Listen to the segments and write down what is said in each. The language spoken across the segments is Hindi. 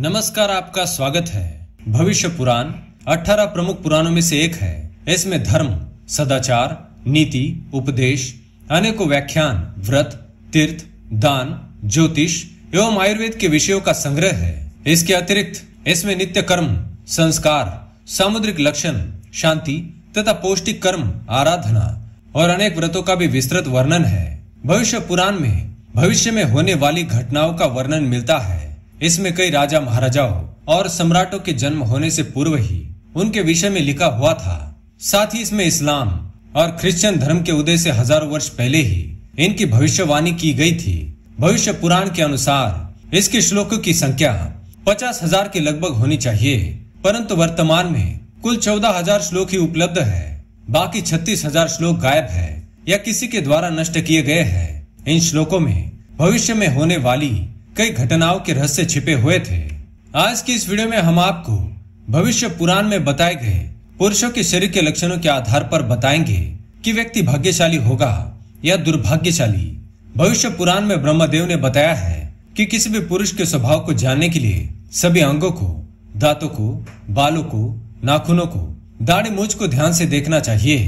नमस्कार आपका स्वागत है भविष्य पुराण 18 प्रमुख पुराणों में से एक है इसमें धर्म सदाचार नीति उपदेश अनेकों व्याख्यान व्रत तीर्थ दान ज्योतिष एवं आयुर्वेद के विषयों का संग्रह है इसके अतिरिक्त इसमें नित्य कर्म संस्कार सामुद्रिक लक्षण शांति तथा पौष्टिक कर्म आराधना और अनेक व्रतों का भी विस्तृत वर्णन है भविष्य पुराण में भविष्य में होने वाली घटनाओं का वर्णन मिलता है इसमें कई राजा महाराजाओं और सम्राटों के जन्म होने से पूर्व ही उनके विषय में लिखा हुआ था साथ ही इसमें इस्लाम और क्रिश्चियन धर्म के उदय से हजारों वर्ष पहले ही इनकी भविष्यवाणी की गई थी भविष्य पुराण के अनुसार इसके श्लोकों की संख्या पचास हजार के लगभग होनी चाहिए परंतु वर्तमान में कुल चौदह हजार श्लोक ही उपलब्ध है बाकी छत्तीस हजार श्लोक गायब है या किसी के द्वारा नष्ट किए गए हैं इन श्लोकों में भविष्य में होने वाली कई घटनाओं के रहस्य छिपे हुए थे आज की इस वीडियो में हम आपको भविष्य पुराण में बताए गए पुरुषों के शरीर के लक्षणों के आधार पर बताएंगे कि व्यक्ति भाग्यशाली होगा या दुर्भाग्यशाली भविष्य पुराण में ब्रह्मदेव ने बताया है कि किसी भी पुरुष के स्वभाव को जानने के लिए सभी अंगों को दांतों को बालों को नाखूनों को दाढ़ी मूछ को ध्यान से देखना चाहिए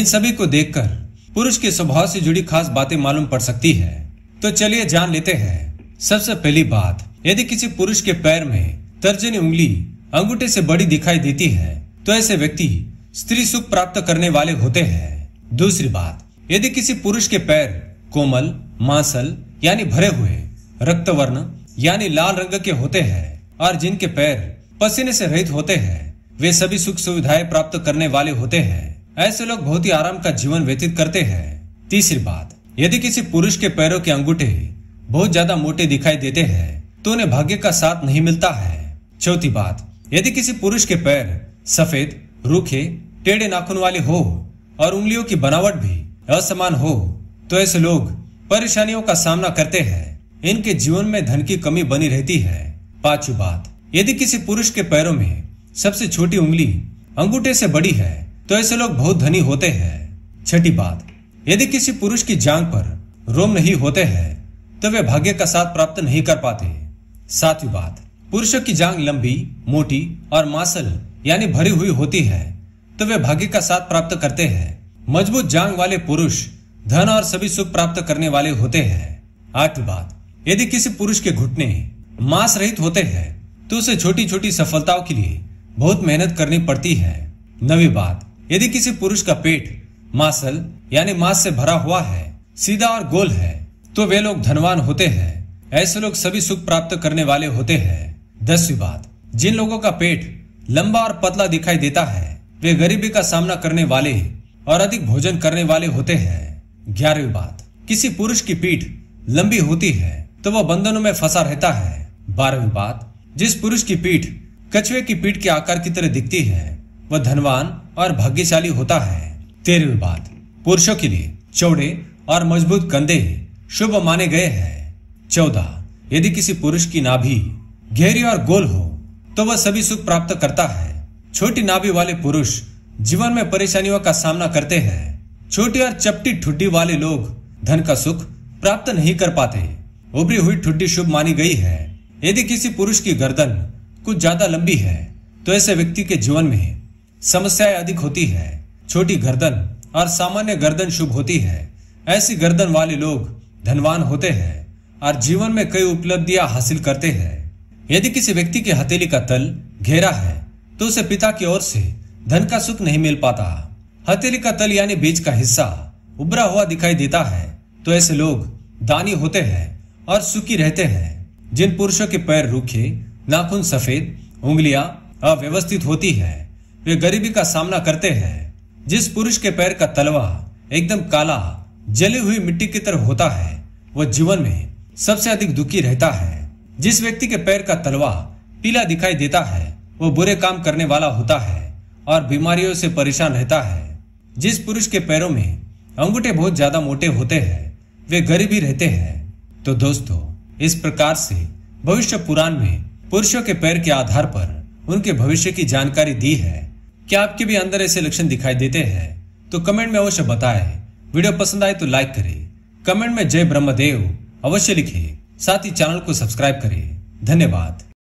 इन सभी को देखकर पुरुष के स्वभाव से जुड़ी खास बातें मालूम पड़ सकती है तो चलिए जान लेते हैं सबसे पहली बात यदि किसी पुरुष के पैर में तर्जनी उंगली अंगूठे से बड़ी दिखाई देती है तो ऐसे व्यक्ति स्त्री सुख प्राप्त करने वाले होते हैं दूसरी बात यदि किसी पुरुष के पैर कोमल मांसल यानी भरे हुए रक्त वर्ण यानी लाल रंग के होते हैं और जिनके पैर पसीने से रहित होते हैं वे सभी सुख सुविधाएं प्राप्त करने वाले होते हैं ऐसे लोग बहुत ही आराम का जीवन व्यतीत करते हैं तीसरी बात यदि किसी पुरुष के पैरों के अंगूठे बहुत ज्यादा मोटे दिखाई देते हैं तो उन्हें भाग्य का साथ नहीं मिलता है चौथी बात यदि किसी पुरुष के पैर सफेद रूखे टेढ़े नाखून वाले हो और उंगलियों की बनावट भी असमान हो तो ऐसे लोग परेशानियों का सामना करते हैं इनके जीवन में धन की कमी बनी रहती है पांचवी बात यदि किसी पुरुष के पैरों में सबसे छोटी उंगली अंगूठे से बड़ी है तो ऐसे लोग बहुत धनी होते हैं छठी बात यदि किसी पुरुष की जांग पर रोम नहीं होते हैं तो वे भाग्य का साथ प्राप्त नहीं कर पाते सातवीं बात पुरुषों की जांग लंबी मोटी और मासल यानी भरी हुई होती है तो वे भाग्य का साथ प्राप्त करते हैं मजबूत जांग वाले पुरुष धन और सभी सुख प्राप्त करने वाले होते हैं आठवीं बात यदि किसी पुरुष के घुटने मांस रहित होते हैं तो उसे छोटी छोटी सफलताओं के लिए बहुत मेहनत करनी पड़ती है नवी बात यदि किसी पुरुष का पेट मांसल यानी मांस से भरा हुआ है सीधा और गोल है तो वे लोग धनवान होते हैं ऐसे लोग सभी सुख प्राप्त करने वाले होते हैं दसवीं बात जिन लोगों का पेट लंबा और पतला दिखाई देता है वे गरीबी का सामना करने वाले और अधिक भोजन करने वाले होते हैं ग्यारहवीं बात किसी पुरुष की पीठ लंबी होती है तो वह बंधनों में फंसा रहता है बारहवीं बात जिस पुरुष की पीठ कछुए की पीठ के आकार की तरह दिखती है वह धनवान और भाग्यशाली होता है तेरहवीं बात पुरुषों के लिए चौड़े और मजबूत कंधे शुभ माने गए हैं चौदह यदि किसी पुरुष की नाभि गहरी और गोल हो तो वह सभी सुख प्राप्त करता है छोटी नाभि वाले पुरुष जीवन में परेशानियों का सामना करते हैं छोटी और चपटी ठुड्डी वाले लोग धन का सुख प्राप्त नहीं कर पाते उभरी हुई ठुड्डी शुभ मानी गई है यदि किसी पुरुष की गर्दन कुछ ज्यादा लंबी है तो ऐसे व्यक्ति के जीवन में समस्याएं अधिक होती है छोटी गर्दन और सामान्य गर्दन शुभ होती है ऐसी गर्दन वाले लोग धनवान होते हैं और जीवन में कई उपलब्धियां हासिल करते हैं यदि किसी व्यक्ति की हथेली का तल घेरा है तो उसे पिता की ओर से धन का सुख नहीं मिल पाता हथेली का तल यानी बीज का हिस्सा उभरा हुआ दिखाई देता है तो ऐसे लोग दानी होते हैं और सुखी रहते हैं जिन पुरुषों के पैर रूखे नाखून सफेद उंगलियां अव्यवस्थित होती है वे गरीबी का सामना करते हैं जिस पुरुष के पैर का तलवा एकदम काला जली हुई मिट्टी की तरह होता है वह जीवन में सबसे अधिक दुखी रहता है जिस व्यक्ति के पैर का तलवा पीला दिखाई देता है वह बुरे काम करने वाला होता है और बीमारियों से परेशान रहता है जिस पुरुष के पैरों में अंगूठे बहुत ज्यादा मोटे होते हैं वे गरीब ही रहते हैं तो दोस्तों इस प्रकार से भविष्य पुराण में पुरुषों के पैर के आधार पर उनके भविष्य की जानकारी दी है क्या आपके भी अंदर ऐसे लक्षण दिखाई देते हैं तो कमेंट में अवश्य बताएं वीडियो पसंद आए तो लाइक करें कमेंट में जय ब्रह्मदेव अवश्य लिखें साथ ही चैनल को सब्सक्राइब करें धन्यवाद